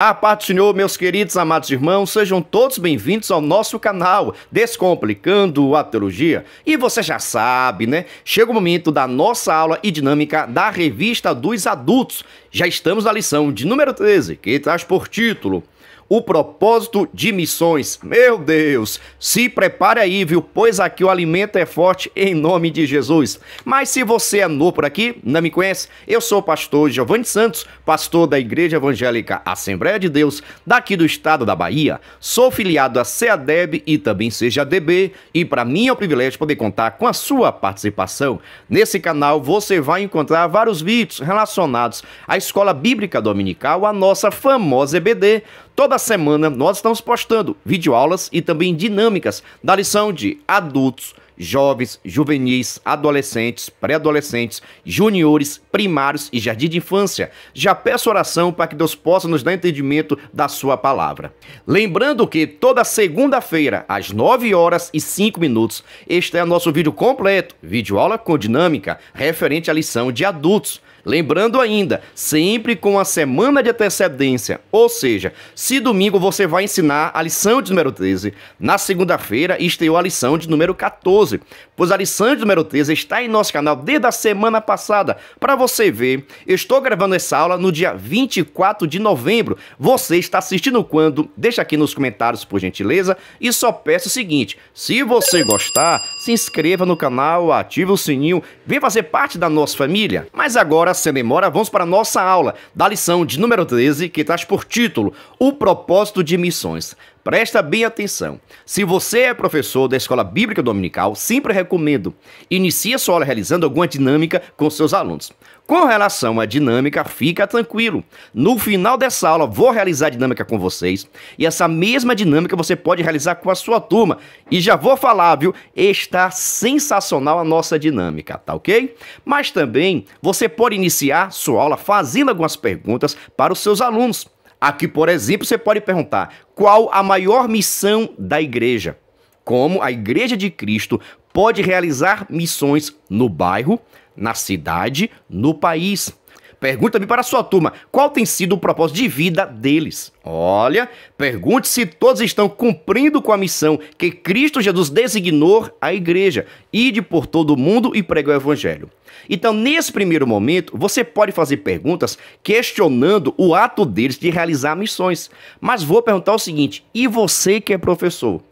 A parte Senhor, meus queridos amados irmãos, sejam todos bem-vindos ao nosso canal Descomplicando a Teologia. E você já sabe, né? Chega o momento da nossa aula e dinâmica da Revista dos Adultos. Já estamos na lição de número 13, que traz por título o propósito de missões. Meu Deus, se prepare aí, viu? Pois aqui o alimento é forte em nome de Jesus. Mas se você é novo por aqui, não me conhece, eu sou o pastor Giovanni Santos, pastor da Igreja Evangélica Assembleia de Deus, daqui do estado da Bahia. Sou filiado à CEADEB e também seja DB, e para mim é um privilégio poder contar com a sua participação. Nesse canal você vai encontrar vários vídeos relacionados à Escola Bíblica Dominical, a nossa famosa EBD. Toda semana nós estamos postando videoaulas e também dinâmicas da lição de adultos, jovens, juvenis, adolescentes, pré-adolescentes, juniores, primários e jardim de infância. Já peço oração para que Deus possa nos dar entendimento da sua palavra. Lembrando que toda segunda-feira, às 9 horas e 5 minutos, este é o nosso vídeo completo, vídeo aula com dinâmica, referente à lição de adultos. Lembrando ainda, sempre com a semana de antecedência, ou seja, se domingo você vai ensinar a lição de número 13, na segunda-feira estreou a lição de número 14 pois a lição de número 13 está em nosso canal desde a semana passada. Para você ver, eu estou gravando essa aula no dia 24 de novembro. Você está assistindo quando? Deixa aqui nos comentários, por gentileza. E só peço o seguinte, se você gostar, se inscreva no canal, ative o sininho, vem fazer parte da nossa família. Mas agora, sem demora, vamos para a nossa aula da lição de número 13, que traz por título O Propósito de Missões. Presta bem atenção. Se você é professor da Escola Bíblica Dominical, sempre recomendo. Inicie sua aula realizando alguma dinâmica com seus alunos. Com relação à dinâmica, fica tranquilo. No final dessa aula, vou realizar a dinâmica com vocês. E essa mesma dinâmica você pode realizar com a sua turma. E já vou falar, viu? Está sensacional a nossa dinâmica, tá ok? Mas também você pode iniciar sua aula fazendo algumas perguntas para os seus alunos. Aqui, por exemplo, você pode perguntar: qual a maior missão da igreja? Como a Igreja de Cristo pode realizar missões no bairro, na cidade, no país? Pergunta-me para sua turma qual tem sido o propósito de vida deles. Olha, pergunte se todos estão cumprindo com a missão que Cristo Jesus designou à igreja: ide por todo o mundo e pregar o evangelho. Então, nesse primeiro momento, você pode fazer perguntas questionando o ato deles de realizar missões. Mas vou perguntar o seguinte: e você que é professor?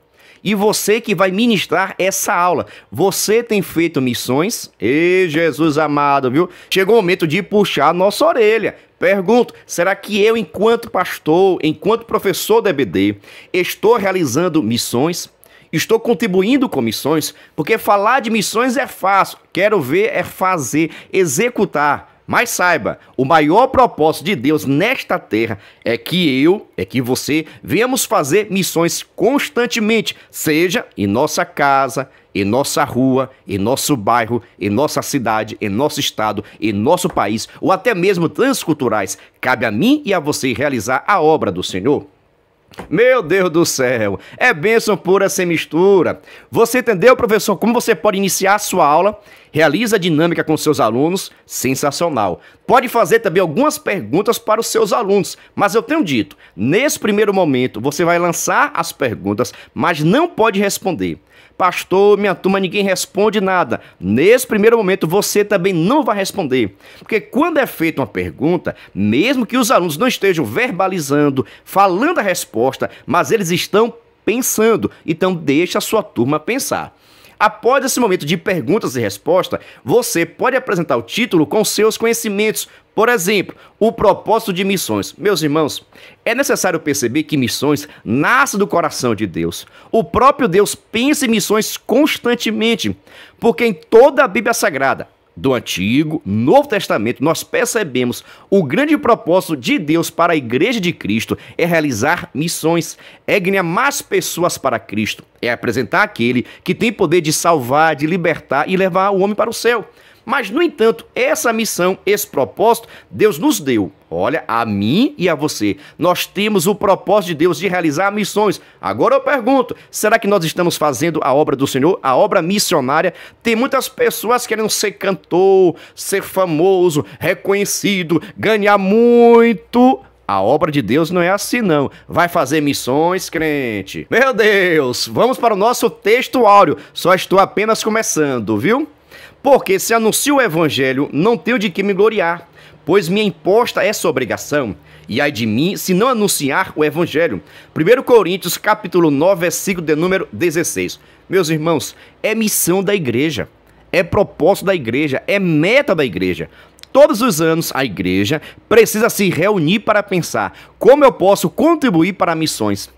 e você que vai ministrar essa aula. Você tem feito missões? E Jesus amado, viu? Chegou o momento de puxar nossa orelha. Pergunto: será que eu, enquanto pastor, enquanto professor da EBD, estou realizando missões? Estou contribuindo com missões? Porque falar de missões é fácil, quero ver é fazer, executar. Mas saiba, o maior propósito de Deus nesta terra é que eu, é que você, venhamos fazer missões constantemente, seja em nossa casa, em nossa rua, em nosso bairro, em nossa cidade, em nosso estado, em nosso país, ou até mesmo transculturais. Cabe a mim e a você realizar a obra do Senhor. Meu Deus do céu, é bênção pura sem mistura. Você entendeu, professor, como você pode iniciar a sua aula? Realiza a dinâmica com seus alunos, sensacional. Pode fazer também algumas perguntas para os seus alunos, mas eu tenho dito, nesse primeiro momento você vai lançar as perguntas, mas não pode responder. Pastor, minha turma, ninguém responde nada. Nesse primeiro momento, você também não vai responder. Porque quando é feita uma pergunta, mesmo que os alunos não estejam verbalizando, falando a resposta, mas eles estão pensando. Então, deixa a sua turma pensar. Após esse momento de perguntas e respostas, você pode apresentar o título com seus conhecimentos, por exemplo, o propósito de missões. Meus irmãos, é necessário perceber que missões nascem do coração de Deus. O próprio Deus pensa em missões constantemente, porque em toda a Bíblia Sagrada, do Antigo, Novo Testamento, nós percebemos o grande propósito de Deus para a Igreja de Cristo é realizar missões, é ganhar mais pessoas para Cristo, é apresentar aquele que tem poder de salvar, de libertar e levar o homem para o céu. Mas, no entanto, essa missão, esse propósito, Deus nos deu. Olha, a mim e a você. Nós temos o propósito de Deus de realizar missões. Agora eu pergunto: será que nós estamos fazendo a obra do Senhor, a obra missionária? Tem muitas pessoas querendo ser cantor, ser famoso, reconhecido, ganhar muito. A obra de Deus não é assim, não. Vai fazer missões, crente. Meu Deus, vamos para o nosso texto áureo. Só estou apenas começando, viu? Porque se anuncio o evangelho, não tenho de que me gloriar, pois me imposta essa é obrigação, e ai de mim se não anunciar o evangelho. 1 Coríntios capítulo 9, versículo de número 16. Meus irmãos, é missão da igreja, é propósito da igreja, é meta da igreja. Todos os anos a igreja precisa se reunir para pensar como eu posso contribuir para missões.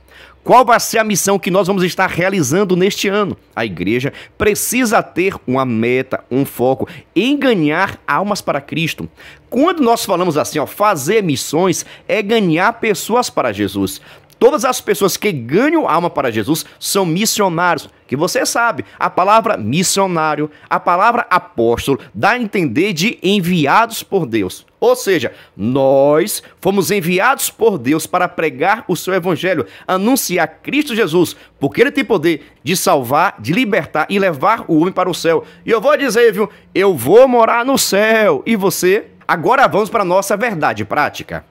Qual vai ser a missão que nós vamos estar realizando neste ano? A igreja precisa ter uma meta, um foco, em ganhar almas para Cristo. Quando nós falamos assim, ó, fazer missões é ganhar pessoas para Jesus. Todas as pessoas que ganham alma para Jesus são missionários, que você sabe, a palavra missionário, a palavra apóstolo, dá a entender de enviados por Deus. Ou seja, nós fomos enviados por Deus para pregar o seu evangelho, anunciar Cristo Jesus, porque ele tem poder de salvar, de libertar e levar o homem para o céu. E eu vou dizer, viu, eu vou morar no céu. E você? Agora vamos para a nossa verdade prática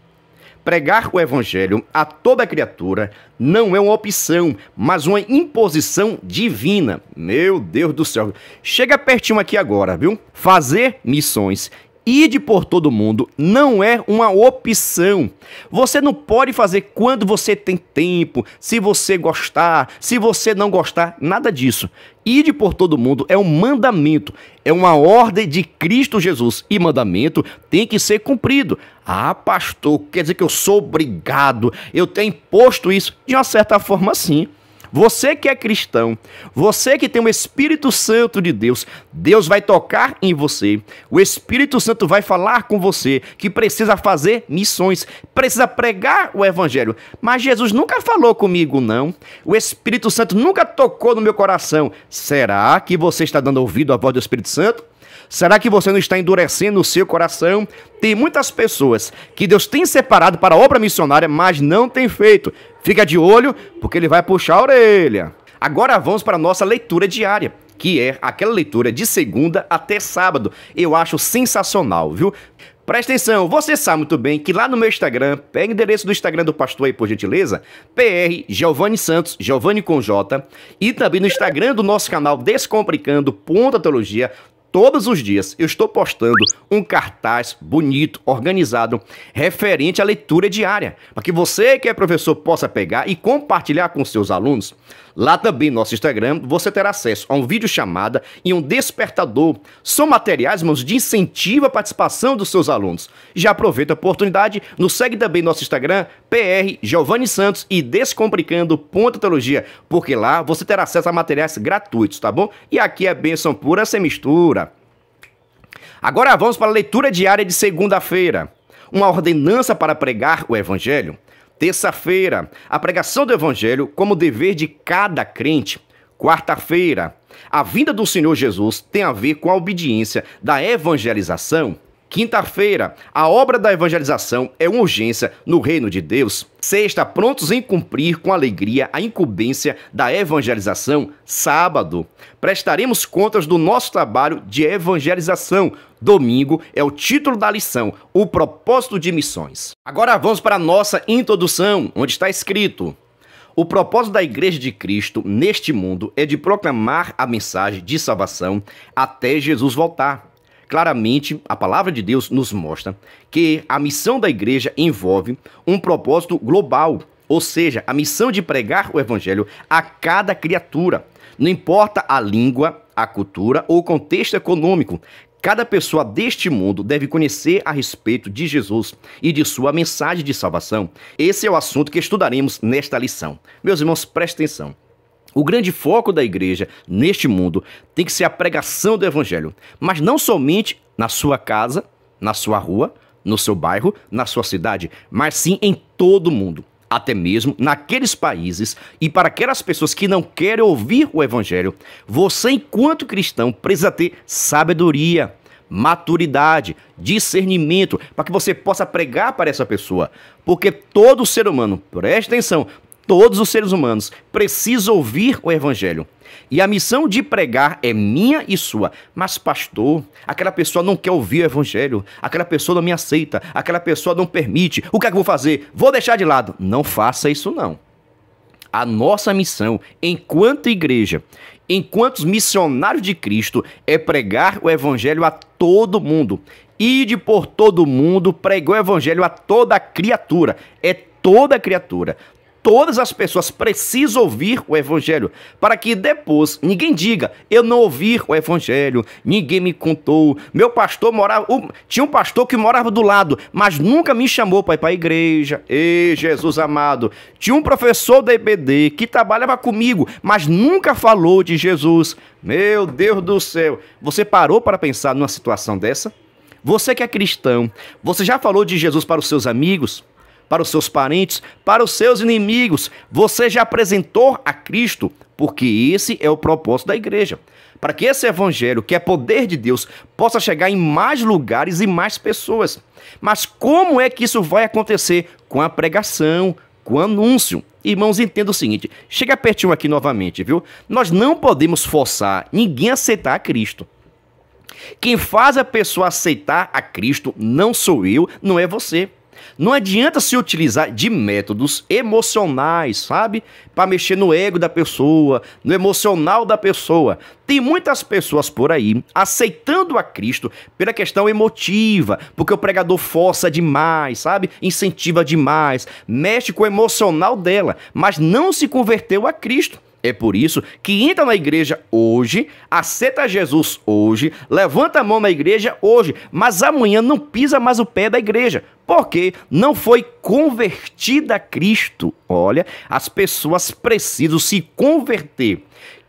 pregar o Evangelho a toda criatura não é uma opção, mas uma imposição divina. Meu Deus do céu. Chega pertinho aqui agora, viu? Fazer missões Ide por todo mundo não é uma opção. Você não pode fazer quando você tem tempo, se você gostar, se você não gostar, nada disso. Ide por todo mundo é um mandamento, é uma ordem de Cristo Jesus e mandamento tem que ser cumprido. Ah, pastor, quer dizer que eu sou obrigado, eu tenho imposto isso? De uma certa forma, sim. Você que é cristão, você que tem o Espírito Santo de Deus, Deus vai tocar em você. O Espírito Santo vai falar com você que precisa fazer missões, precisa pregar o evangelho. Mas Jesus nunca falou comigo não. O Espírito Santo nunca tocou no meu coração. Será que você está dando ouvido à voz do Espírito Santo? Será que você não está endurecendo o seu coração? Tem muitas pessoas que Deus tem separado para a obra missionária, mas não tem feito. Fica de olho, porque ele vai puxar a orelha. Agora vamos para a nossa leitura diária que é aquela leitura de segunda até sábado. Eu acho sensacional, viu? Presta atenção, você sabe muito bem que lá no meu Instagram, pega o endereço do Instagram do pastor aí, por gentileza, PR Giovanni Santos, Giovanni com J, e também no Instagram do nosso canal Descomplicando Ponta Teologia, todos os dias eu estou postando um cartaz bonito, organizado, referente à leitura diária, para que você que é professor possa pegar e compartilhar com seus alunos Lá também, nosso Instagram, você terá acesso a um vídeo chamada e um despertador. São materiais, irmãos, de incentivo à participação dos seus alunos. Já aproveita a oportunidade, nos segue também nosso Instagram, PR Giovanni Santos e Descomplicando Teologia, porque lá você terá acesso a materiais gratuitos, tá bom? E aqui é bênção pura sem mistura. Agora vamos para a leitura diária de segunda-feira. Uma ordenança para pregar o Evangelho Terça-feira, a pregação do Evangelho como dever de cada crente. Quarta-feira, a vinda do Senhor Jesus tem a ver com a obediência da evangelização Quinta-feira, a obra da evangelização é uma urgência no reino de Deus. Sexta, prontos em cumprir com alegria a incumbência da evangelização. Sábado, prestaremos contas do nosso trabalho de evangelização. Domingo é o título da lição, o propósito de missões. Agora vamos para a nossa introdução, onde está escrito: o propósito da Igreja de Cristo neste mundo é de proclamar a mensagem de salvação até Jesus voltar. Claramente, a palavra de Deus nos mostra que a missão da igreja envolve um propósito global, ou seja, a missão de pregar o evangelho a cada criatura. Não importa a língua, a cultura ou o contexto econômico, Cada pessoa deste mundo deve conhecer a respeito de Jesus e de sua mensagem de salvação. Esse é o assunto que estudaremos nesta lição. Meus irmãos, prestem atenção. O grande foco da igreja neste mundo tem que ser a pregação do evangelho, mas não somente na sua casa, na sua rua, no seu bairro, na sua cidade, mas sim em todo o mundo, até mesmo naqueles países e para aquelas pessoas que não querem ouvir o evangelho. Você, enquanto cristão, precisa ter sabedoria, maturidade, discernimento, para que você possa pregar para essa pessoa. Porque todo ser humano, preste atenção, Todos os seres humanos precisam ouvir o evangelho. E a missão de pregar é minha e sua. Mas, pastor, aquela pessoa não quer ouvir o evangelho, aquela pessoa não me aceita, aquela pessoa não permite. O que é que eu vou fazer? Vou deixar de lado. Não faça isso, não. A nossa missão, enquanto igreja, enquanto missionários de Cristo, é pregar o evangelho a todo mundo. Ide por todo mundo, pregue o evangelho a toda criatura. É toda criatura todas as pessoas precisam ouvir o evangelho, para que depois ninguém diga: eu não ouvi o evangelho, ninguém me contou. Meu pastor morava, tinha um pastor que morava do lado, mas nunca me chamou para ir para a igreja. Ei, Jesus amado. Tinha um professor da EBD que trabalhava comigo, mas nunca falou de Jesus. Meu Deus do céu. Você parou para pensar numa situação dessa? Você que é cristão, você já falou de Jesus para os seus amigos? para os seus parentes, para os seus inimigos. Você já apresentou a Cristo, porque esse é o propósito da igreja. Para que esse evangelho, que é poder de Deus, possa chegar em mais lugares e mais pessoas. Mas como é que isso vai acontecer? Com a pregação, com o anúncio. Irmãos, entenda o seguinte: chega pertinho aqui novamente, viu? Nós não podemos forçar ninguém a aceitar a Cristo. Quem faz a pessoa aceitar a Cristo não sou eu, não é você. Não adianta se utilizar de métodos emocionais, sabe? Para mexer no ego da pessoa, no emocional da pessoa. Tem muitas pessoas por aí aceitando a Cristo pela questão emotiva, porque o pregador força demais, sabe? Incentiva demais, mexe com o emocional dela, mas não se converteu a Cristo. É por isso que entra na igreja hoje, aceita Jesus hoje, levanta a mão na igreja hoje, mas amanhã não pisa mais o pé da igreja, porque não foi convertida a Cristo. Olha, as pessoas precisam se converter.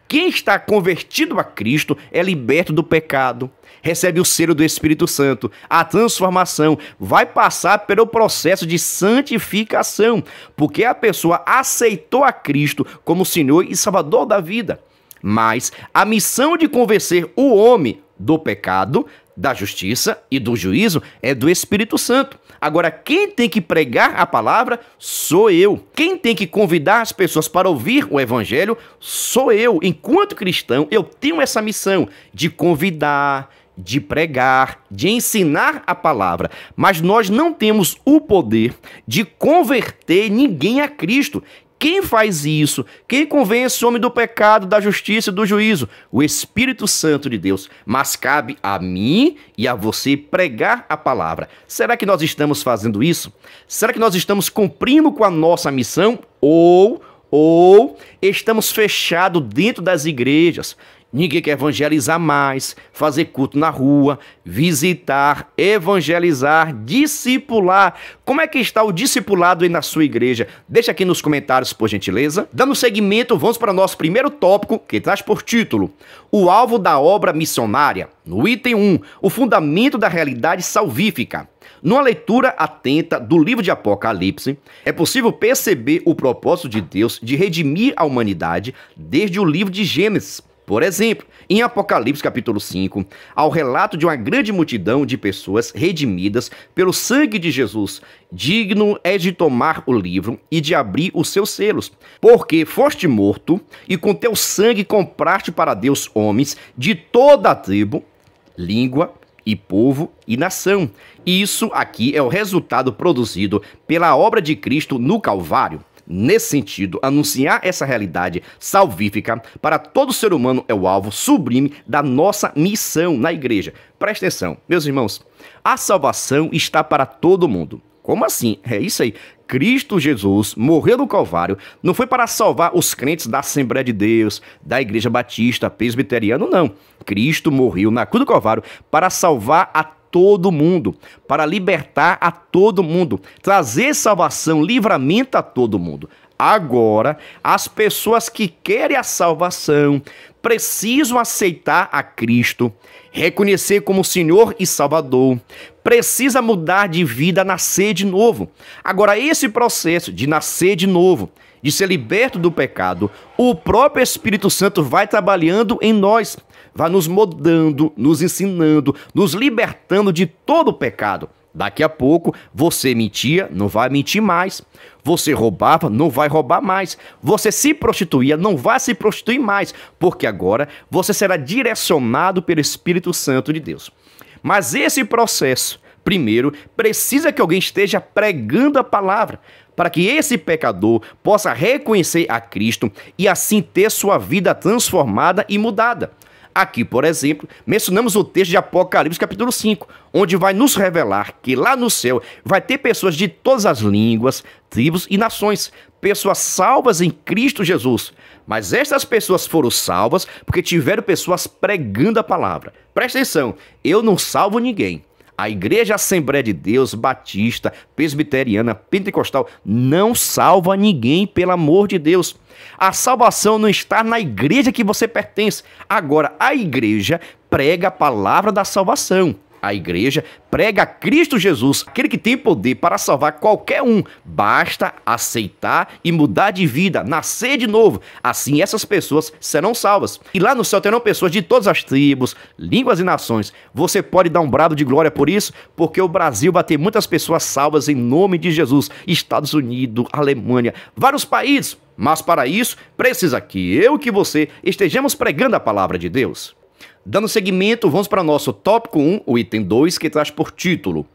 Quem está convertido a Cristo é liberto do pecado, recebe o selo do Espírito Santo. A transformação vai passar pelo processo de santificação, porque a pessoa aceitou a Cristo como Senhor e Salvador da vida. Mas a missão de convencer o homem do pecado, da justiça e do juízo é do Espírito Santo. Agora, quem tem que pregar a palavra sou eu. Quem tem que convidar as pessoas para ouvir o Evangelho sou eu. Enquanto cristão, eu tenho essa missão de convidar, de pregar, de ensinar a palavra, mas nós não temos o poder de converter ninguém a Cristo. Quem faz isso? Quem convence o homem do pecado, da justiça e do juízo? O Espírito Santo de Deus. Mas cabe a mim e a você pregar a palavra. Será que nós estamos fazendo isso? Será que nós estamos cumprindo com a nossa missão? Ou, ou estamos fechados dentro das igrejas? Ninguém quer evangelizar mais, fazer culto na rua, visitar, evangelizar, discipular. Como é que está o discipulado aí na sua igreja? Deixa aqui nos comentários, por gentileza. Dando seguimento, vamos para o nosso primeiro tópico, que traz por título: O alvo da obra missionária. No item 1, o fundamento da realidade salvífica. Numa leitura atenta do livro de Apocalipse, é possível perceber o propósito de Deus de redimir a humanidade desde o livro de Gênesis por exemplo, em Apocalipse capítulo 5, ao relato de uma grande multidão de pessoas redimidas pelo sangue de Jesus, digno é de tomar o livro e de abrir os seus selos, porque foste morto e com teu sangue compraste para Deus homens de toda a tribo, língua, e povo e nação. Isso aqui é o resultado produzido pela obra de Cristo no Calvário. Nesse sentido, anunciar essa realidade salvífica para todo ser humano é o alvo sublime da nossa missão na igreja. Presta atenção, meus irmãos, a salvação está para todo mundo. Como assim? É isso aí. Cristo Jesus morreu no Calvário não foi para salvar os crentes da Assembleia de Deus, da Igreja Batista, presbiteriano, não. Cristo morreu na cruz do Calvário para salvar a todo mundo, para libertar a todo mundo, trazer salvação, livramento a todo mundo. Agora, as pessoas que querem a salvação, preciso aceitar a Cristo, reconhecer como Senhor e Salvador, precisa mudar de vida, nascer de novo. Agora, esse processo de nascer de novo, de ser liberto do pecado, o próprio Espírito Santo vai trabalhando em nós, vai nos moldando, nos ensinando, nos libertando de todo o pecado. Daqui a pouco você mentia, não vai mentir mais. Você roubava, não vai roubar mais. Você se prostituía, não vai se prostituir mais, porque agora você será direcionado pelo Espírito Santo de Deus. Mas esse processo, primeiro, precisa que alguém esteja pregando a palavra, para que esse pecador possa reconhecer a Cristo e assim ter sua vida transformada e mudada. Aqui, por exemplo, mencionamos o texto de Apocalipse capítulo 5, onde vai nos revelar que lá no céu vai ter pessoas de todas as línguas, tribos e nações, pessoas salvas em Cristo Jesus. Mas estas pessoas foram salvas porque tiveram pessoas pregando a palavra. Presta atenção, eu não salvo ninguém. A Igreja Assembleia de Deus, Batista, Presbiteriana, Pentecostal, não salva ninguém, pelo amor de Deus. A salvação não está na igreja que você pertence. Agora, a igreja prega a palavra da salvação a igreja, prega Cristo Jesus, aquele que tem poder para salvar qualquer um. Basta aceitar e mudar de vida, nascer de novo. Assim essas pessoas serão salvas. E lá no céu terão pessoas de todas as tribos, línguas e nações. Você pode dar um brado de glória por isso, porque o Brasil vai ter muitas pessoas salvas em nome de Jesus. Estados Unidos, Alemanha, vários países. Mas para isso, precisa que eu e que você estejamos pregando a palavra de Deus. Dando seguimento, vamos para nosso tópico 1, o item 2, que traz por título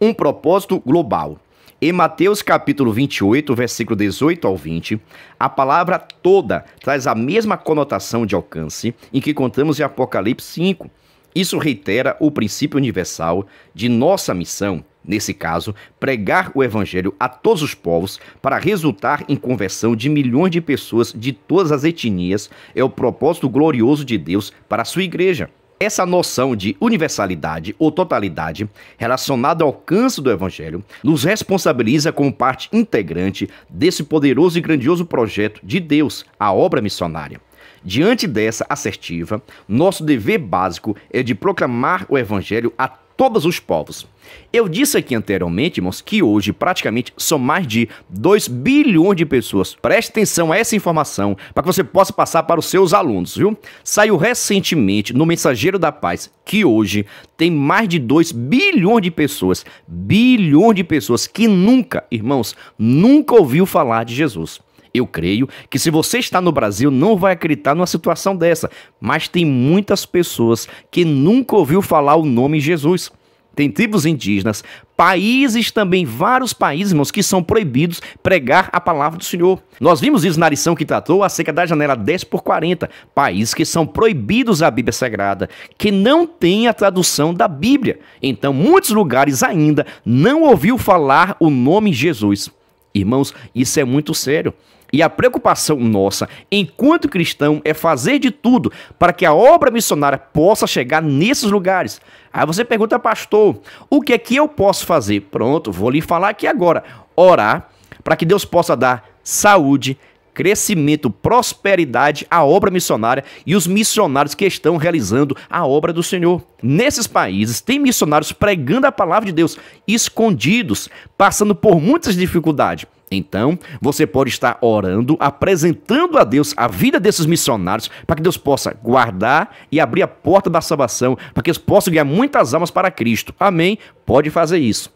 Um propósito global. Em Mateus capítulo 28, versículo 18 ao 20, a palavra toda traz a mesma conotação de alcance em que encontramos em Apocalipse 5. Isso reitera o princípio universal de nossa missão nesse caso, pregar o Evangelho a todos os povos para resultar em conversão de milhões de pessoas de todas as etnias é o propósito glorioso de Deus para a sua igreja. Essa noção de universalidade ou totalidade relacionada ao alcance do Evangelho nos responsabiliza como parte integrante desse poderoso e grandioso projeto de Deus, a obra missionária. Diante dessa assertiva, nosso dever básico é de proclamar o Evangelho a todos os povos. Eu disse aqui anteriormente, irmãos, que hoje praticamente são mais de 2 bilhões de pessoas. Preste atenção a essa informação para que você possa passar para os seus alunos, viu? Saiu recentemente no Mensageiro da Paz que hoje tem mais de 2 bilhões de pessoas, bilhões de pessoas que nunca, irmãos, nunca ouviu falar de Jesus. Eu creio que se você está no Brasil não vai acreditar numa situação dessa, mas tem muitas pessoas que nunca ouviu falar o nome Jesus. Tem tribos indígenas, países também, vários países, irmãos, que são proibidos pregar a palavra do Senhor. Nós vimos isso na lição que tratou acerca da janela 10 por 40, países que são proibidos a Bíblia Sagrada, que não tem a tradução da Bíblia. Então, muitos lugares ainda não ouviu falar o nome Jesus. Irmãos, isso é muito sério. E a preocupação nossa, enquanto cristão, é fazer de tudo para que a obra missionária possa chegar nesses lugares. Aí você pergunta, pastor, o que é que eu posso fazer? Pronto, vou lhe falar aqui agora. Orar para que Deus possa dar saúde, crescimento, prosperidade à obra missionária e os missionários que estão realizando a obra do Senhor. Nesses países tem missionários pregando a palavra de Deus escondidos, passando por muitas dificuldades. Então, você pode estar orando, apresentando a Deus a vida desses missionários, para que Deus possa guardar e abrir a porta da salvação, para que eles possam ganhar muitas almas para Cristo. Amém? Pode fazer isso.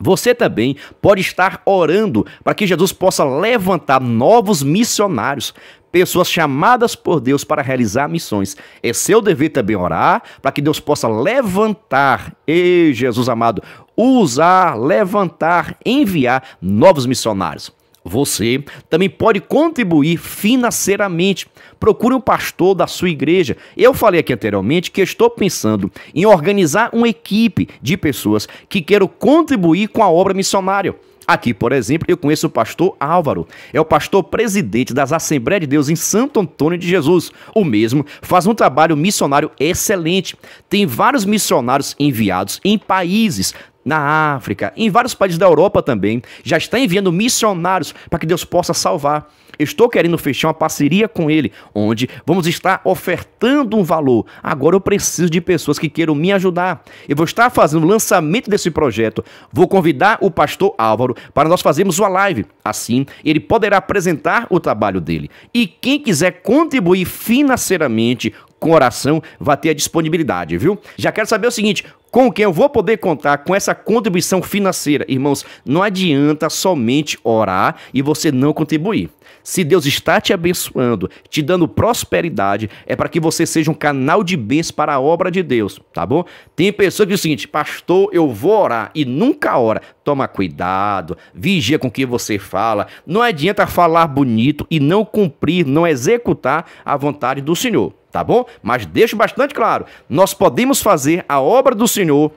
Você também pode estar orando para que Jesus possa levantar novos missionários, pessoas chamadas por Deus para realizar missões. É seu dever também orar para que Deus possa levantar, ei Jesus amado, usar, levantar, enviar novos missionários. Você também pode contribuir financeiramente. Procure um pastor da sua igreja. Eu falei aqui anteriormente que estou pensando em organizar uma equipe de pessoas que queiram contribuir com a obra missionária. Aqui, por exemplo, eu conheço o pastor Álvaro. É o pastor presidente das Assembleias de Deus em Santo Antônio de Jesus. O mesmo faz um trabalho missionário excelente. Tem vários missionários enviados em países na África, em vários países da Europa também, já está enviando missionários para que Deus possa salvar Estou querendo fechar uma parceria com ele, onde vamos estar ofertando um valor. Agora eu preciso de pessoas que queiram me ajudar. Eu vou estar fazendo o lançamento desse projeto. Vou convidar o pastor Álvaro para nós fazermos uma live. Assim, ele poderá apresentar o trabalho dele. E quem quiser contribuir financeiramente com oração, vai ter a disponibilidade, viu? Já quero saber o seguinte: com quem eu vou poder contar com essa contribuição financeira? Irmãos, não adianta somente orar e você não contribuir. Se Deus está te abençoando, te dando prosperidade, é para que você seja um canal de bens para a obra de Deus, tá bom? Tem pessoas que dizem é o seguinte, pastor, eu vou orar e nunca ora. Toma cuidado, vigia com o que você fala. Não adianta falar bonito e não cumprir, não executar a vontade do Senhor, tá bom? Mas deixo bastante claro, nós podemos fazer a obra do Senhor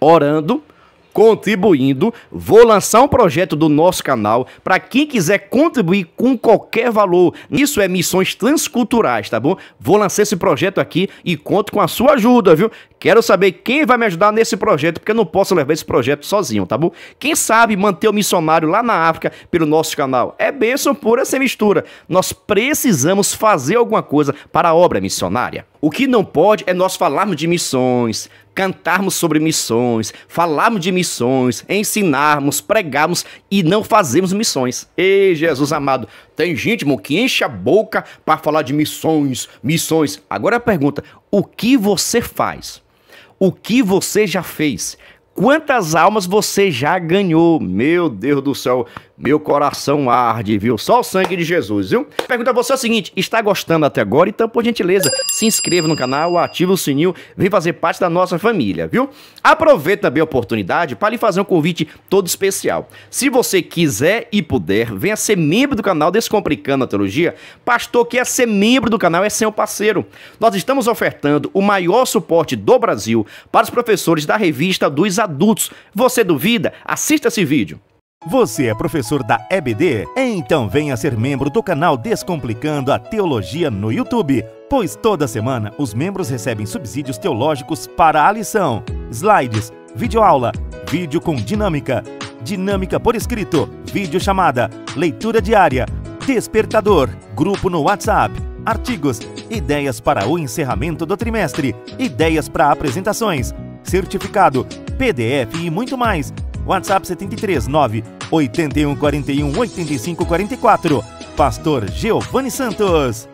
orando, contribuindo. Vou lançar um projeto do nosso canal para quem quiser contribuir com qualquer valor. Isso é missões transculturais, tá bom? Vou lançar esse projeto aqui e conto com a sua ajuda, viu? Quero saber quem vai me ajudar nesse projeto, porque eu não posso levar esse projeto sozinho, tá bom? Quem sabe manter o missionário lá na África pelo nosso canal? É bênção pura sem mistura. Nós precisamos fazer alguma coisa para a obra missionária. O que não pode é nós falarmos de missões, cantarmos sobre missões, falarmos de missões, ensinarmos, pregarmos e não fazermos missões. Ei, Jesus amado, tem gente que enche a boca para falar de missões, missões. Agora a pergunta: o que você faz? o que você já fez. Quantas almas você já ganhou? Meu Deus do céu, meu coração arde, viu? Só o sangue de Jesus, viu? Pergunta a você é o seguinte: está gostando até agora? Então, por gentileza, se inscreva no canal, ative o sininho, vem fazer parte da nossa família, viu? Aproveite também a oportunidade para lhe fazer um convite todo especial. Se você quiser e puder, venha ser membro do canal Descomplicando a Teologia. Pastor, que é ser membro do canal é seu parceiro. Nós estamos ofertando o maior suporte do Brasil para os professores da revista dos adultos. Você duvida? Assista esse vídeo. Você é professor da EBD? Então venha ser membro do canal Descomplicando a Teologia no YouTube, pois toda semana os membros recebem subsídios teológicos para a lição, slides, videoaula, vídeo com dinâmica, dinâmica por escrito, vídeo chamada, leitura diária, despertador, grupo no WhatsApp, artigos, ideias para o encerramento do trimestre, ideias para apresentações, certificado, PDF e muito mais. WhatsApp 73 9 81 41 85 44. Pastor Giovanni Santos.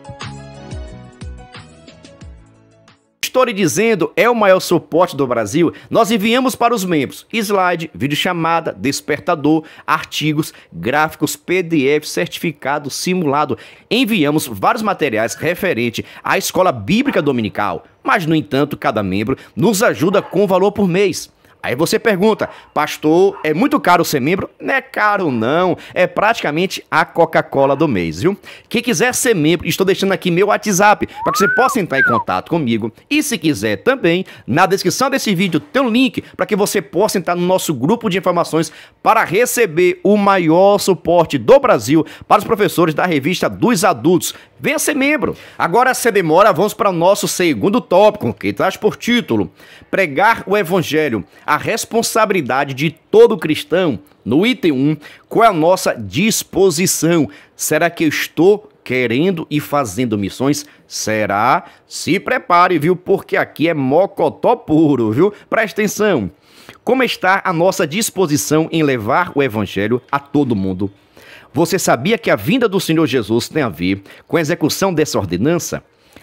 Story dizendo é o maior suporte do Brasil, nós enviamos para os membros slide, videochamada, despertador, artigos, gráficos, PDF, certificado, simulado. Enviamos vários materiais referente à Escola Bíblica Dominical, mas no entanto, cada membro nos ajuda com valor por mês. Aí você pergunta, pastor, é muito caro ser membro? Não é caro não, é praticamente a Coca-Cola do mês, viu? Quem quiser ser membro, estou deixando aqui meu WhatsApp para que você possa entrar em contato comigo. E se quiser também, na descrição desse vídeo tem um link para que você possa entrar no nosso grupo de informações para receber o maior suporte do Brasil para os professores da revista dos adultos. Venha ser membro. Agora, se demora, vamos para o nosso segundo tópico, que traz por título Pregar o Evangelho. A a responsabilidade de todo cristão, no item 1, qual é a nossa disposição? Será que eu estou querendo e fazendo missões? Será? Se prepare, viu? Porque aqui é mocotó puro, viu? Presta atenção. Como está a nossa disposição em levar o evangelho a todo mundo? Você sabia que a vinda do Senhor Jesus tem a ver com a execução dessa ordenança?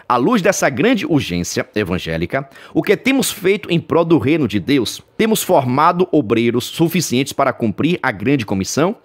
À luz dessa grande urgência evangélica, o que temos feito em prol do reino de Deus? Temos formado obreiros suficientes para cumprir a grande comissão?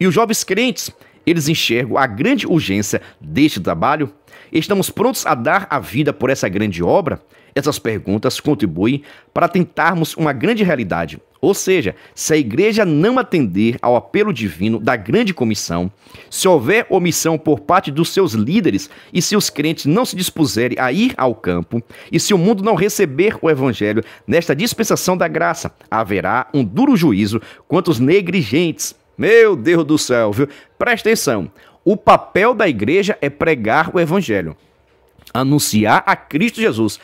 E os jovens crentes, eles enxergam a grande urgência deste trabalho? Estamos prontos a dar a vida por essa grande obra? Essas perguntas contribuem para tentarmos uma grande realidade, ou seja, se a igreja não atender ao apelo divino da grande comissão, se houver omissão por parte dos seus líderes e se os crentes não se dispuserem a ir ao campo, e se o mundo não receber o evangelho nesta dispensação da graça, haverá um duro juízo quanto os negligentes. Meu Deus do céu, viu? Presta atenção. O papel da igreja é pregar o evangelho, anunciar a Cristo Jesus,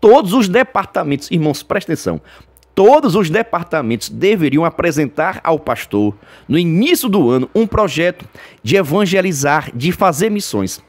todos os departamentos. Irmãos, presta atenção. Todos os departamentos deveriam apresentar ao pastor, no início do ano, um projeto de evangelizar, de fazer missões.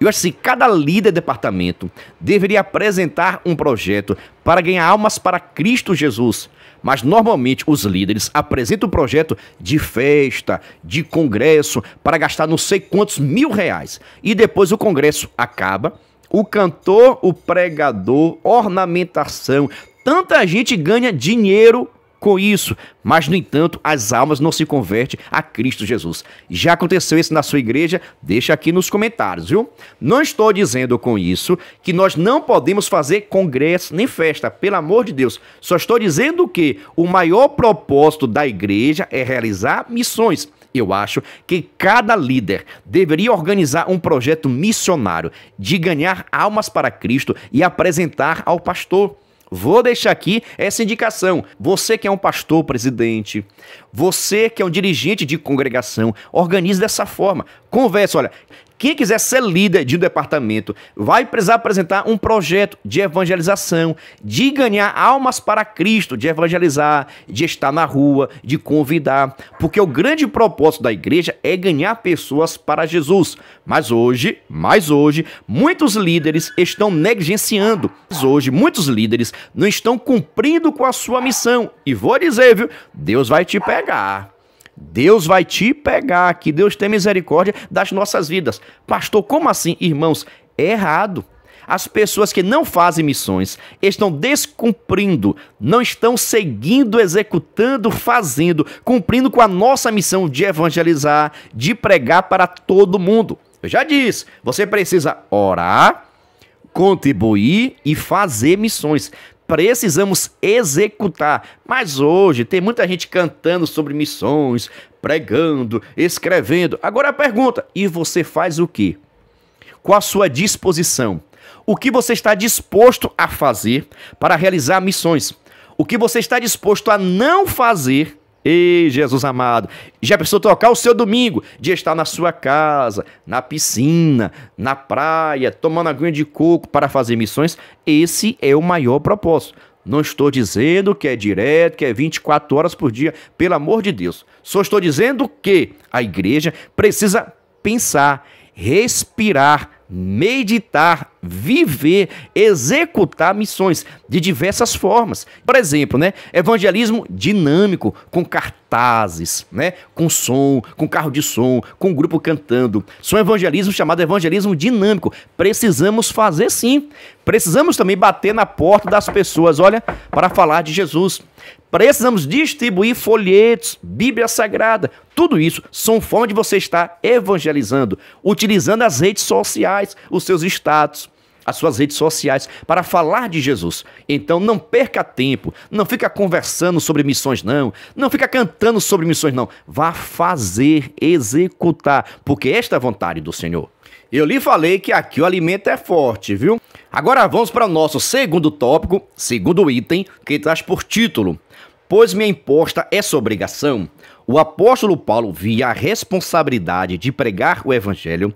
Eu acho que assim, cada líder de departamento deveria apresentar um projeto para ganhar almas para Cristo Jesus. Mas normalmente os líderes apresentam um projeto de festa, de congresso, para gastar não sei quantos mil reais. E depois o congresso acaba. O cantor, o pregador, ornamentação, Tanta gente ganha dinheiro com isso, mas no entanto as almas não se convertem a Cristo Jesus. Já aconteceu isso na sua igreja? Deixa aqui nos comentários, viu? Não estou dizendo com isso que nós não podemos fazer congresso nem festa, pelo amor de Deus. Só estou dizendo que o maior propósito da igreja é realizar missões. Eu acho que cada líder deveria organizar um projeto missionário de ganhar almas para Cristo e apresentar ao pastor. Vou deixar aqui essa indicação. Você que é um pastor presidente, você que é um dirigente de congregação, organize dessa forma. Converse, olha, quem quiser ser líder de um departamento vai precisar apresentar um projeto de evangelização, de ganhar almas para Cristo, de evangelizar, de estar na rua, de convidar, porque o grande propósito da igreja é ganhar pessoas para Jesus. Mas hoje, mais hoje, muitos líderes estão negligenciando. Mas hoje, muitos líderes não estão cumprindo com a sua missão. E vou dizer, viu? Deus vai te pegar. Deus vai te pegar, que Deus tem misericórdia das nossas vidas. Pastor, como assim, irmãos? É errado. As pessoas que não fazem missões estão descumprindo, não estão seguindo, executando, fazendo, cumprindo com a nossa missão de evangelizar, de pregar para todo mundo. Eu já disse, você precisa orar, contribuir e fazer missões precisamos executar. Mas hoje tem muita gente cantando sobre missões, pregando, escrevendo. Agora a pergunta: e você faz o quê? Qual a sua disposição? O que você está disposto a fazer para realizar missões? O que você está disposto a não fazer Ei, Jesus amado, já precisou trocar o seu domingo de estar na sua casa, na piscina, na praia, tomando aguinha de coco para fazer missões? Esse é o maior propósito. Não estou dizendo que é direto, que é 24 horas por dia, pelo amor de Deus. Só estou dizendo que a igreja precisa pensar, respirar meditar, viver, executar missões de diversas formas. Por exemplo, né, evangelismo dinâmico com cartões cartazes, né? Com som, com carro de som, com grupo cantando. São evangelismo chamado evangelismo dinâmico. Precisamos fazer sim. Precisamos também bater na porta das pessoas, olha, para falar de Jesus. Precisamos distribuir folhetos, Bíblia Sagrada. Tudo isso são formas de você estar evangelizando, utilizando as redes sociais, os seus status as suas redes sociais para falar de Jesus. Então não perca tempo, não fica conversando sobre missões não, não fica cantando sobre missões não. Vá fazer, executar, porque esta é a vontade do Senhor. Eu lhe falei que aqui o alimento é forte, viu? Agora vamos para o nosso segundo tópico, segundo item, que traz por título: Pois minha imposta essa é obrigação. O apóstolo Paulo via a responsabilidade de pregar o evangelho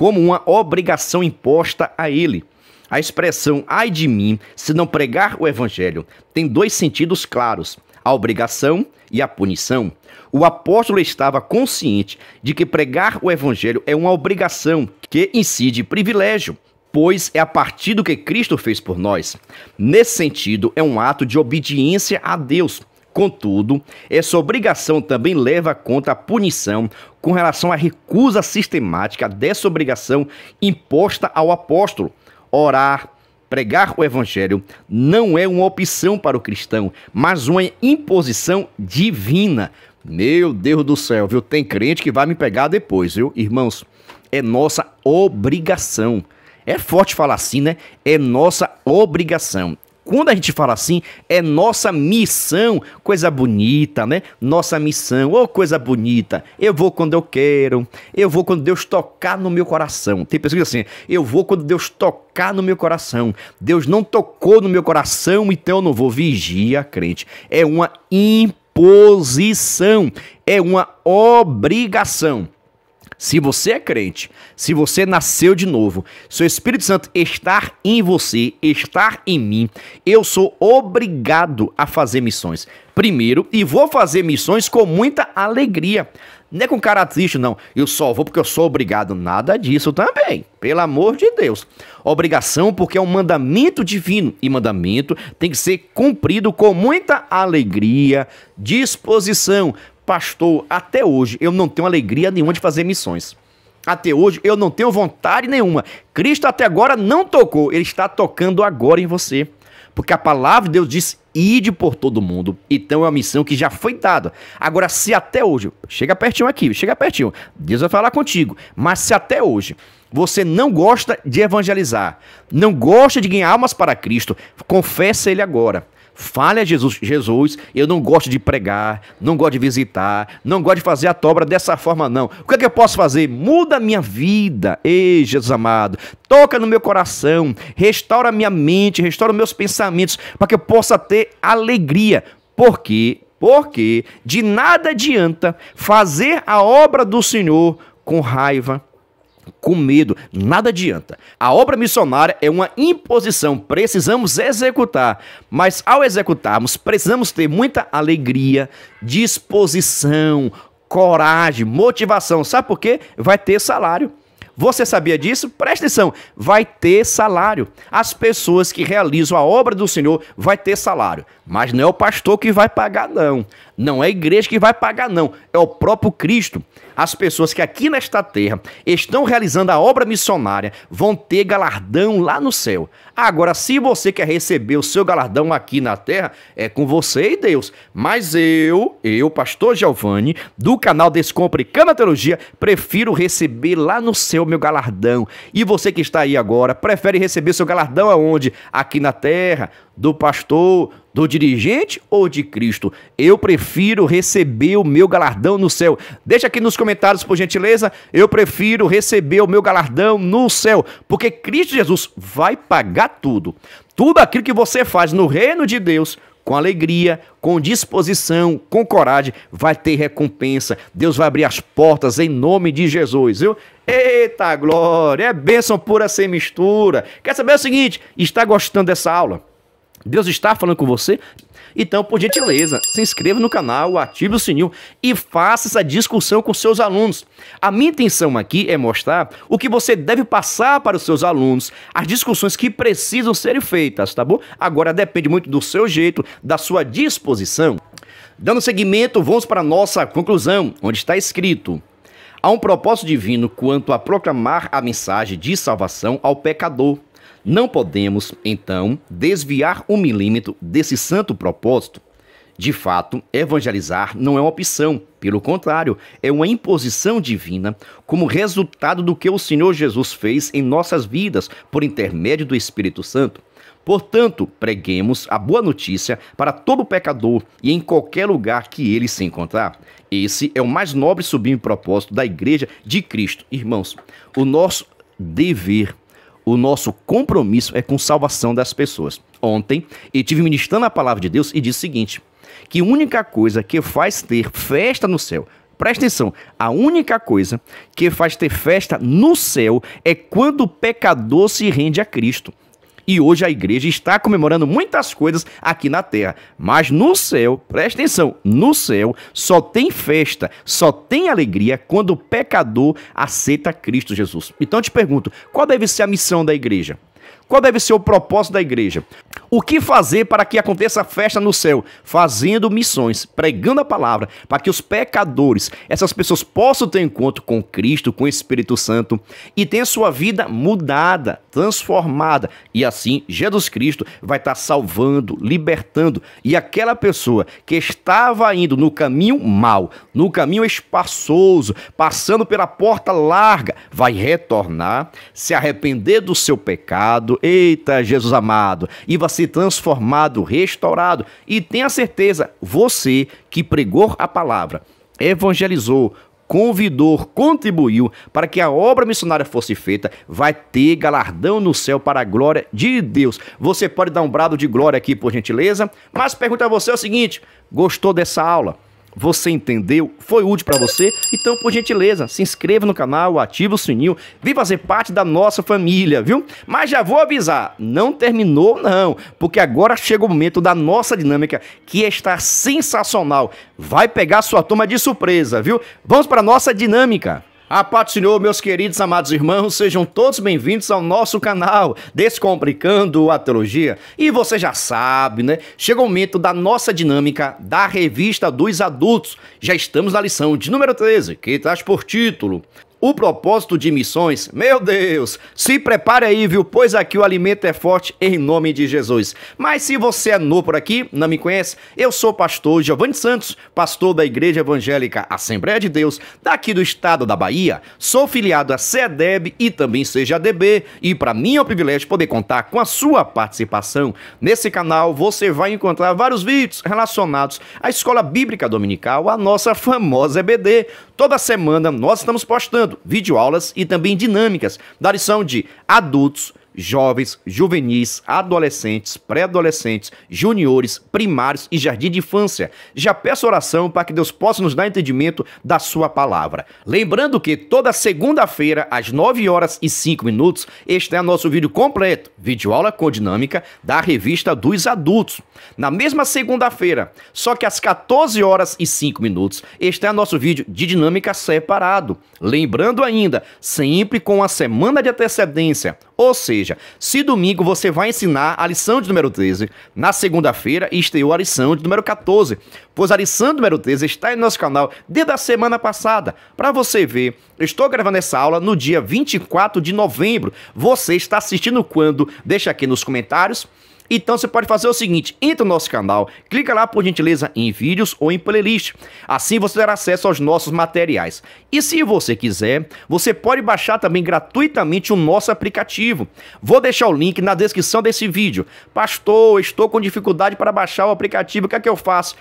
como uma obrigação imposta a ele. A expressão ai de mim se não pregar o evangelho tem dois sentidos claros: a obrigação e a punição. O apóstolo estava consciente de que pregar o evangelho é uma obrigação que incide privilégio, pois é a partir do que Cristo fez por nós. Nesse sentido, é um ato de obediência a Deus, Contudo, essa obrigação também leva contra conta a punição com relação à recusa sistemática dessa obrigação imposta ao apóstolo. Orar, pregar o evangelho não é uma opção para o cristão, mas uma imposição divina. Meu Deus do céu, viu? Tem crente que vai me pegar depois, viu? Irmãos, é nossa obrigação. É forte falar assim, né? É nossa obrigação quando a gente fala assim, é nossa missão, coisa bonita, né? Nossa missão, ô oh, coisa bonita. Eu vou quando eu quero, eu vou quando Deus tocar no meu coração. Tem pessoas que dizem assim: eu vou quando Deus tocar no meu coração. Deus não tocou no meu coração, então eu não vou. Vigia, crente. É uma imposição, é uma obrigação. Se você é crente, se você nasceu de novo, se o Espírito Santo estar em você, estar em mim, eu sou obrigado a fazer missões. Primeiro, e vou fazer missões com muita alegria. Não é com cara triste, não. Eu só vou porque eu sou obrigado. Nada disso também. Pelo amor de Deus. Obrigação porque é um mandamento divino. E mandamento tem que ser cumprido com muita alegria, disposição, Pastor, até hoje eu não tenho alegria nenhuma de fazer missões. Até hoje eu não tenho vontade nenhuma. Cristo até agora não tocou, ele está tocando agora em você. Porque a palavra de Deus diz: ide por todo mundo. Então é uma missão que já foi dada. Agora, se até hoje, chega pertinho aqui, chega pertinho, Deus vai falar contigo. Mas se até hoje você não gosta de evangelizar, não gosta de ganhar almas para Cristo, confessa Ele agora. Fale a Jesus, Jesus, eu não gosto de pregar, não gosto de visitar, não gosto de fazer a tobra dessa forma, não. O que é que eu posso fazer? Muda a minha vida. Ei, Jesus amado, toca no meu coração, restaura a minha mente, restaura meus pensamentos, para que eu possa ter alegria. Porque, porque de nada adianta fazer a obra do Senhor com raiva, com medo, nada adianta. A obra missionária é uma imposição, precisamos executar. Mas ao executarmos, precisamos ter muita alegria, disposição, coragem, motivação. Sabe por quê? Vai ter salário. Você sabia disso? Presta atenção, vai ter salário. As pessoas que realizam a obra do Senhor vai ter salário. Mas não é o pastor que vai pagar, não. Não é a igreja que vai pagar, não. É o próprio Cristo. As pessoas que aqui nesta terra estão realizando a obra missionária vão ter galardão lá no céu. Agora, se você quer receber o seu galardão aqui na terra, é com você e Deus. Mas eu, eu, pastor Giovanni, do canal Descomplicando a Teologia, prefiro receber lá no céu meu galardão. E você que está aí agora, prefere receber seu galardão aonde? Aqui na terra do pastor, do dirigente ou de Cristo? Eu prefiro receber o meu galardão no céu. Deixa aqui nos comentários, por gentileza. Eu prefiro receber o meu galardão no céu, porque Cristo Jesus vai pagar tudo. Tudo aquilo que você faz no reino de Deus, com alegria, com disposição, com coragem, vai ter recompensa. Deus vai abrir as portas em nome de Jesus, viu? Eita glória! É bênção pura sem mistura. Quer saber o seguinte? Está gostando dessa aula? Deus está falando com você? Então, por gentileza, se inscreva no canal, ative o sininho e faça essa discussão com seus alunos. A minha intenção aqui é mostrar o que você deve passar para os seus alunos, as discussões que precisam ser feitas, tá bom? Agora depende muito do seu jeito, da sua disposição. Dando seguimento, vamos para a nossa conclusão, onde está escrito: Há um propósito divino quanto a proclamar a mensagem de salvação ao pecador. Não podemos, então, desviar um milímetro desse santo propósito. De fato, evangelizar não é uma opção, pelo contrário, é uma imposição divina como resultado do que o Senhor Jesus fez em nossas vidas por intermédio do Espírito Santo. Portanto, preguemos a boa notícia para todo pecador e em qualquer lugar que ele se encontrar. Esse é o mais nobre sublime propósito da Igreja de Cristo. Irmãos, o nosso dever o nosso compromisso é com salvação das pessoas. Ontem, eu tive ministrando a palavra de Deus e disse o seguinte: que a única coisa que faz ter festa no céu, presta atenção, a única coisa que faz ter festa no céu é quando o pecador se rende a Cristo. E hoje a igreja está comemorando muitas coisas aqui na terra. Mas no céu, preste atenção, no céu só tem festa, só tem alegria quando o pecador aceita Cristo Jesus. Então eu te pergunto, qual deve ser a missão da igreja? Qual deve ser o propósito da igreja? O que fazer para que aconteça a festa no céu? Fazendo missões, pregando a palavra, para que os pecadores, essas pessoas possam ter encontro com Cristo, com o Espírito Santo e tenha sua vida mudada, transformada. E assim, Jesus Cristo vai estar salvando, libertando. E aquela pessoa que estava indo no caminho mau, no caminho espaçoso, passando pela porta larga, vai retornar, se arrepender do seu pecado. Eita, Jesus amado! E vai transformado, restaurado. E tenha certeza, você que pregou a palavra, evangelizou, convidou, contribuiu para que a obra missionária fosse feita, vai ter galardão no céu para a glória de Deus. Você pode dar um brado de glória aqui, por gentileza, mas pergunta a você o seguinte: gostou dessa aula? Você entendeu? Foi útil para você? Então, por gentileza, se inscreva no canal, ativa o sininho, vem fazer parte da nossa família, viu? Mas já vou avisar, não terminou não, porque agora chega o momento da nossa dinâmica que está sensacional. Vai pegar sua turma de surpresa, viu? Vamos para nossa dinâmica. A paz Senhor, meus queridos amados irmãos, sejam todos bem-vindos ao nosso canal Descomplicando a Teologia. E você já sabe, né? Chega o momento da nossa dinâmica da revista dos adultos. Já estamos na lição de número 13, que traz por título o propósito de missões, meu Deus, se prepare aí, viu? Pois aqui o alimento é forte em nome de Jesus. Mas se você é novo por aqui, não me conhece, eu sou o pastor Giovanni Santos, pastor da Igreja Evangélica Assembleia de Deus, daqui do estado da Bahia. Sou filiado à CEDEB e também seja DB, e para mim é um privilégio poder contar com a sua participação. Nesse canal você vai encontrar vários vídeos relacionados à escola bíblica dominical, a nossa famosa EBD, Toda semana nós estamos postando videoaulas e também dinâmicas da lição de adultos jovens, juvenis, adolescentes, pré-adolescentes, juniores, primários e jardim de infância. Já peço oração para que Deus possa nos dar entendimento da sua palavra. Lembrando que toda segunda-feira, às 9 horas e 5 minutos, este é o nosso vídeo completo, vídeo aula com dinâmica da revista dos adultos. Na mesma segunda-feira, só que às 14 horas e 5 minutos, este é o nosso vídeo de dinâmica separado. Lembrando ainda, sempre com a semana de antecedência, ou seja, se domingo você vai ensinar a lição de número 13, na segunda-feira estreou a lição de número 14, pois a lição de número 13 está em nosso canal desde a semana passada. Para você ver, estou gravando essa aula no dia 24 de novembro. Você está assistindo quando? Deixa aqui nos comentários. Então você pode fazer o seguinte: entra no nosso canal, clica lá por gentileza em vídeos ou em playlist. Assim você terá acesso aos nossos materiais. E se você quiser, você pode baixar também gratuitamente o nosso aplicativo. Vou deixar o link na descrição desse vídeo. Pastor, estou com dificuldade para baixar o aplicativo, o que é que eu faço?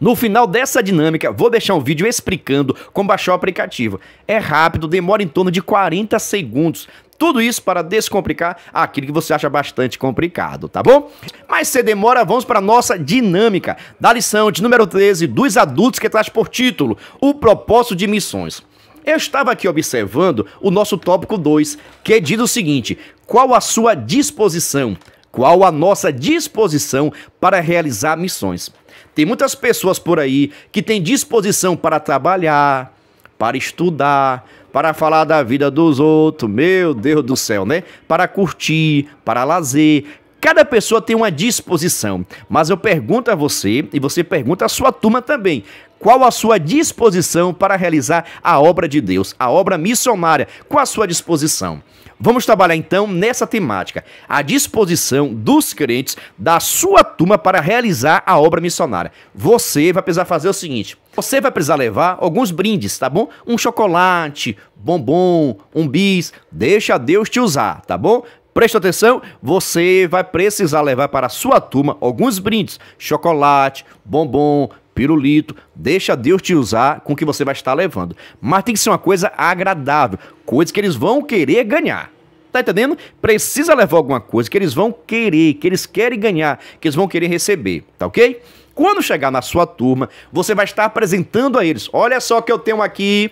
No final dessa dinâmica, vou deixar um vídeo explicando como baixar o aplicativo. É rápido, demora em torno de 40 segundos. Tudo isso para descomplicar aquilo que você acha bastante complicado, tá bom? Mas se demora, vamos para nossa dinâmica da lição de número 13 dos adultos que traz por título O propósito de missões. Eu estava aqui observando o nosso tópico 2, que diz o seguinte: qual a sua disposição? Qual a nossa disposição para realizar missões? Tem muitas pessoas por aí que têm disposição para trabalhar, para estudar, para falar da vida dos outros, meu Deus do céu, né? Para curtir, para lazer. Cada pessoa tem uma disposição, mas eu pergunto a você e você pergunta à sua turma também: qual a sua disposição para realizar a obra de Deus, a obra missionária? Qual a sua disposição? Vamos trabalhar então nessa temática, a disposição dos crentes da sua turma para realizar a obra missionária. Você vai precisar fazer o seguinte: você vai precisar levar alguns brindes, tá bom? Um chocolate, bombom, um bis. Deixa Deus te usar, tá bom? Presta atenção, você vai precisar levar para a sua turma alguns brindes: chocolate, bombom, pirulito, deixa Deus te usar com o que você vai estar levando. Mas tem que ser uma coisa agradável, coisa que eles vão querer ganhar. Tá entendendo? Precisa levar alguma coisa que eles vão querer, que eles querem ganhar, que eles vão querer receber, tá ok? Quando chegar na sua turma, você vai estar apresentando a eles: olha só que eu tenho aqui.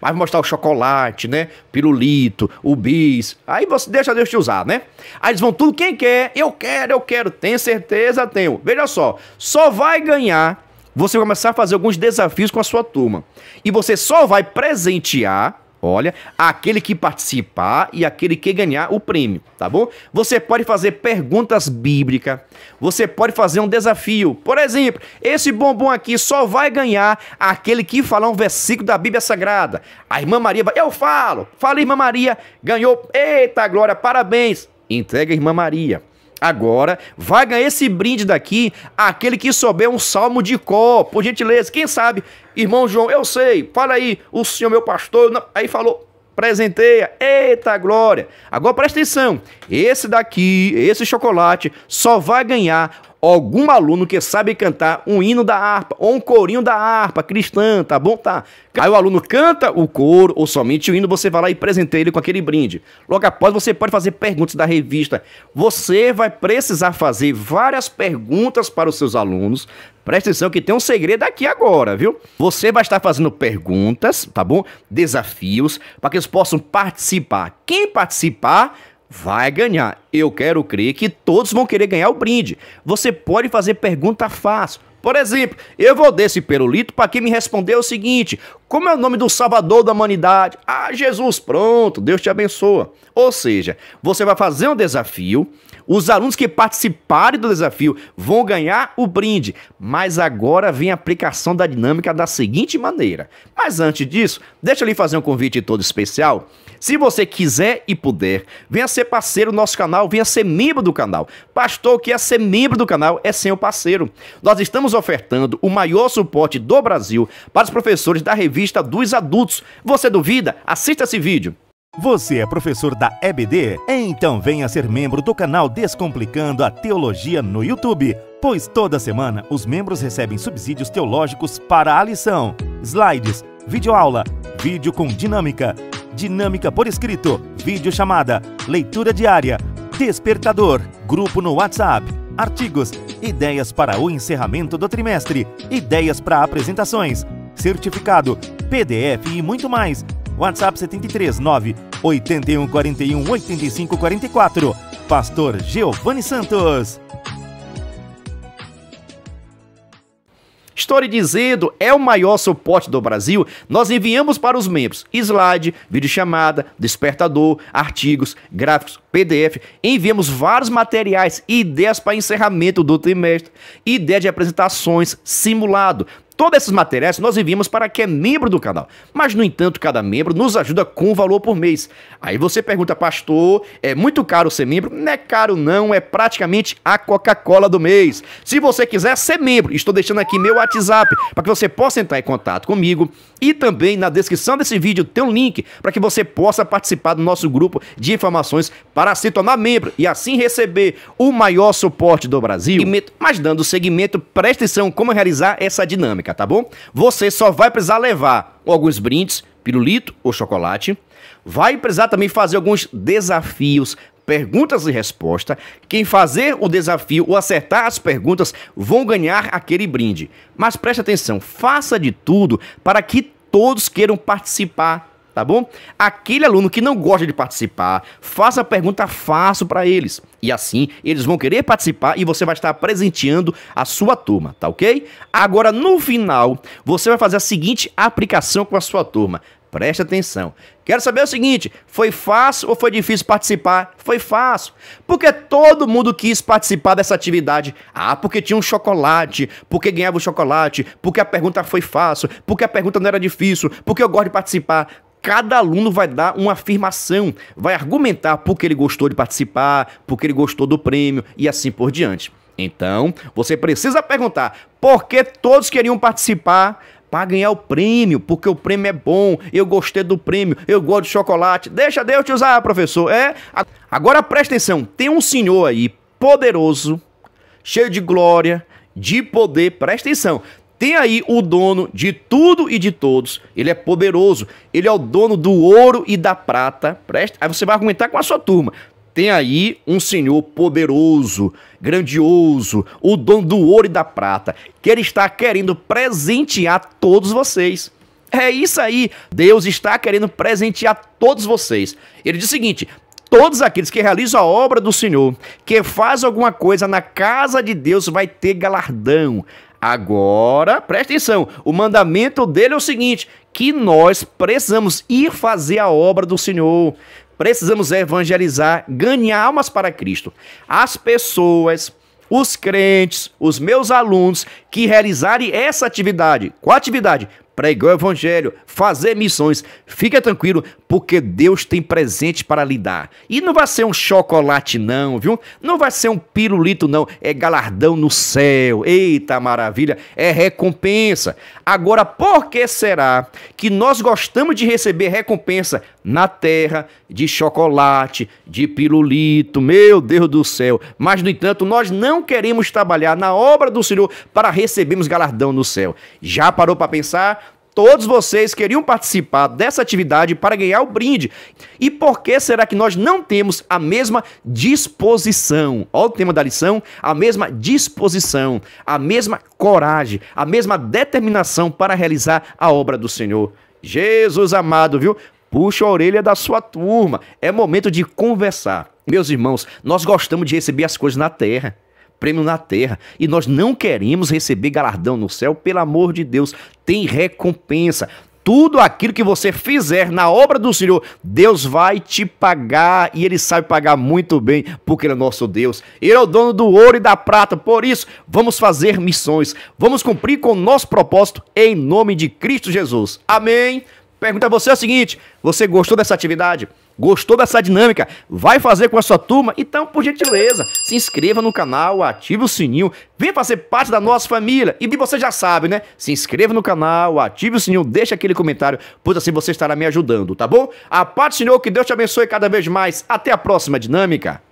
vai mostrar o chocolate, né? Pirulito, o bis. Aí você deixa Deus te usar, né? Aí eles vão tudo quem quer. Eu quero, eu quero. Tem certeza? Tenho. Veja só. Só vai ganhar você vai começar a fazer alguns desafios com a sua turma. E você só vai presentear, olha, aquele que participar e aquele que ganhar o prêmio, tá bom? Você pode fazer perguntas bíblicas, você pode fazer um desafio. Por exemplo, esse bombom aqui só vai ganhar aquele que falar um versículo da Bíblia Sagrada. A irmã Maria, eu falo, fala irmã Maria, ganhou, eita glória, parabéns. Entrega a irmã Maria agora vai ganhar esse brinde daqui aquele que souber um salmo de cor, por gentileza. Quem sabe, irmão João, eu sei, fala aí, o senhor meu pastor, aí falou, presenteia. Eita glória! Agora presta atenção: esse daqui, esse chocolate, só vai ganhar algum aluno que sabe cantar um hino da harpa ou um corinho da harpa cristã, tá bom? Tá. Aí o aluno canta o coro ou somente o hino, você vai lá e presenteia ele com aquele brinde. Logo após, você pode fazer perguntas da revista. Você vai precisar fazer várias perguntas para os seus alunos, Presta atenção que tem um segredo aqui agora, viu? Você vai estar fazendo perguntas, tá bom? Desafios, para que eles possam participar. Quem participar vai ganhar. Eu quero crer que todos vão querer ganhar o brinde. Você pode fazer pergunta fácil. Por exemplo, eu vou desse perolito para quem me responder o seguinte: como é o nome do Salvador da humanidade? Ah, Jesus, pronto, Deus te abençoa. Ou seja, você vai fazer um desafio, os alunos que participarem do desafio vão ganhar o brinde, mas agora vem a aplicação da dinâmica da seguinte maneira. Mas antes disso, deixa eu lhe fazer um convite todo especial. Se você quiser e puder, venha ser parceiro do nosso canal, venha ser membro do canal. Pastor, o que é ser membro do canal é ser o parceiro. Nós estamos ofertando o maior suporte do Brasil para os professores da revista dos adultos. Você duvida? Assista esse vídeo. Você é professor da EBD? Então venha ser membro do canal Descomplicando a Teologia no YouTube, pois toda semana os membros recebem subsídios teológicos para a lição, slides, videoaula, vídeo com dinâmica, dinâmica por escrito, vídeo chamada, leitura diária, despertador, grupo no WhatsApp, artigos, ideias para o encerramento do trimestre, ideias para apresentações, certificado, PDF e muito mais. WhatsApp 739 85 44. Pastor Giovanni Santos. Story dizendo é o maior suporte do Brasil, nós enviamos para os membros slide, videochamada, despertador, artigos, gráficos, PDF, enviamos vários materiais e ideias para encerramento do trimestre, ideia de apresentações, simulado, Todas essas matérias nós enviamos para quem é membro do canal. Mas, no entanto, cada membro nos ajuda com um valor por mês. Aí você pergunta, pastor, é muito caro ser membro? Não é caro não, é praticamente a Coca-Cola do mês. Se você quiser ser membro, estou deixando aqui meu WhatsApp para que você possa entrar em contato comigo e também na descrição desse vídeo tem um link para que você possa participar do nosso grupo de informações para se tornar membro e assim receber o maior suporte do Brasil. Mas dando seguimento, presta atenção como realizar essa dinâmica tá bom? Você só vai precisar levar alguns brindes, pirulito ou chocolate. Vai precisar também fazer alguns desafios, perguntas e resposta. Quem fazer o desafio ou acertar as perguntas vão ganhar aquele brinde. Mas preste atenção, faça de tudo para que todos queiram participar tá bom? Aquele aluno que não gosta de participar, faça a pergunta fácil para eles. E assim, eles vão querer participar e você vai estar presenteando a sua turma, tá ok? Agora, no final, você vai fazer a seguinte aplicação com a sua turma. Preste atenção. Quero saber o seguinte: foi fácil ou foi difícil participar? Foi fácil. Porque todo mundo quis participar dessa atividade. Ah, porque tinha um chocolate, porque ganhava o um chocolate, porque a pergunta foi fácil, porque a pergunta não era difícil, porque eu gosto de participar cada aluno vai dar uma afirmação, vai argumentar porque ele gostou de participar, porque ele gostou do prêmio e assim por diante. Então, você precisa perguntar por que todos queriam participar para ganhar o prêmio, porque o prêmio é bom, eu gostei do prêmio, eu gosto de chocolate. Deixa Deus te usar, professor. É. Agora presta atenção, tem um senhor aí poderoso, cheio de glória, de poder, presta atenção. Tem aí o dono de tudo e de todos. Ele é poderoso. Ele é o dono do ouro e da prata. Presta. Aí você vai argumentar com a sua turma. Tem aí um senhor poderoso, grandioso, o dono do ouro e da prata, que ele está querendo presentear todos vocês. É isso aí. Deus está querendo presentear todos vocês. Ele diz o seguinte: todos aqueles que realizam a obra do Senhor, que faz alguma coisa na casa de Deus, vai ter galardão. Agora, presta atenção, o mandamento dele é o seguinte: que nós precisamos ir fazer a obra do Senhor, precisamos evangelizar, ganhar almas para Cristo. As pessoas, os crentes, os meus alunos que realizarem essa atividade. Qual atividade? pregar o evangelho, fazer missões. Fica tranquilo, porque Deus tem presente para lhe dar. E não vai ser um chocolate, não, viu? Não vai ser um pirulito, não. É galardão no céu. Eita maravilha! É recompensa. Agora, por que será que nós gostamos de receber recompensa na terra de chocolate, de pirulito? Meu Deus do céu! Mas, no entanto, nós não queremos trabalhar na obra do Senhor para recebermos galardão no céu. Já parou para pensar? Todos vocês queriam participar dessa atividade para ganhar o brinde. E por que será que nós não temos a mesma disposição? Olha o tema da lição: a mesma disposição, a mesma coragem, a mesma determinação para realizar a obra do Senhor. Jesus amado, viu? Puxa a orelha da sua turma. É momento de conversar. Meus irmãos, nós gostamos de receber as coisas na terra prêmio na terra. E nós não queremos receber galardão no céu, pelo amor de Deus. Tem recompensa tudo aquilo que você fizer na obra do Senhor, Deus vai te pagar e Ele sabe pagar muito bem, porque Ele é nosso Deus. Ele é o dono do ouro e da prata. Por isso, vamos fazer missões, vamos cumprir com o nosso propósito em nome de Cristo Jesus. Amém. Pergunta a você é o seguinte: você gostou dessa atividade? Gostou dessa dinâmica? Vai fazer com a sua turma? Então, por gentileza, se inscreva no canal, ative o sininho, vem fazer parte da nossa família. E você já sabe, né? Se inscreva no canal, ative o sininho, deixa aquele comentário, pois assim você estará me ajudando, tá bom? A parte do Senhor, que Deus te abençoe cada vez mais. Até a próxima dinâmica.